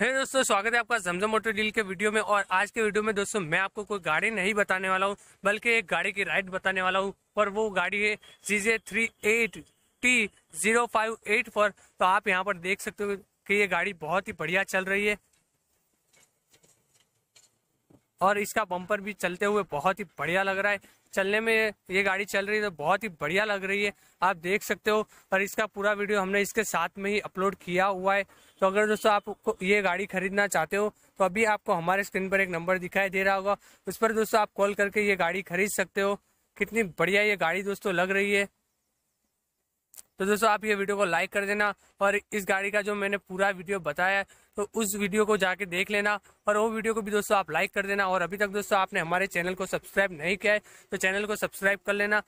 हे दोस्तों स्वागत है आपका जमजम मोटर डील के वीडियो में और आज के वीडियो में दोस्तों मैं आपको कोई गाड़ी नहीं बताने वाला हूँ बल्कि एक गाड़ी की राइड बताने वाला हूँ और वो गाड़ी है C J three eight T zero five eight four तो आप यहाँ पर देख सकते हो कि ये गाड़ी बहुत ही बढ़िया चल रही है और इसका बम्पर भी चलते हुए बहुत ही बढ़िया लग रहा है चलने में ये गाड़ी चल रही है तो बहुत ही बढ़िया लग रही है आप देख सकते हो और इसका पूरा वीडियो हमने इसके साथ में ही अपलोड किया हुआ है तो अगर दोस्तों आप ये गाड़ी खरीदना चाहते हो तो अभी आपको हमारे स्क्रीन पर एक नंबर दिखाई दे रहा होगा उस पर दोस्तों आप कॉल करके ये गाड़ी खरीद सकते हो कितनी बढ़िया ये गाड़ी दोस्तों लग रही है तो दोस्तों आप ये वीडियो को लाइक कर देना और इस गाड़ी का जो मैंने पूरा वीडियो बताया है तो उस वीडियो को जाके देख लेना और वो वीडियो को भी दोस्तों आप लाइक कर देना और अभी तक दोस्तों आपने हमारे चैनल को सब्सक्राइब नहीं किया है तो चैनल को सब्सक्राइब कर लेना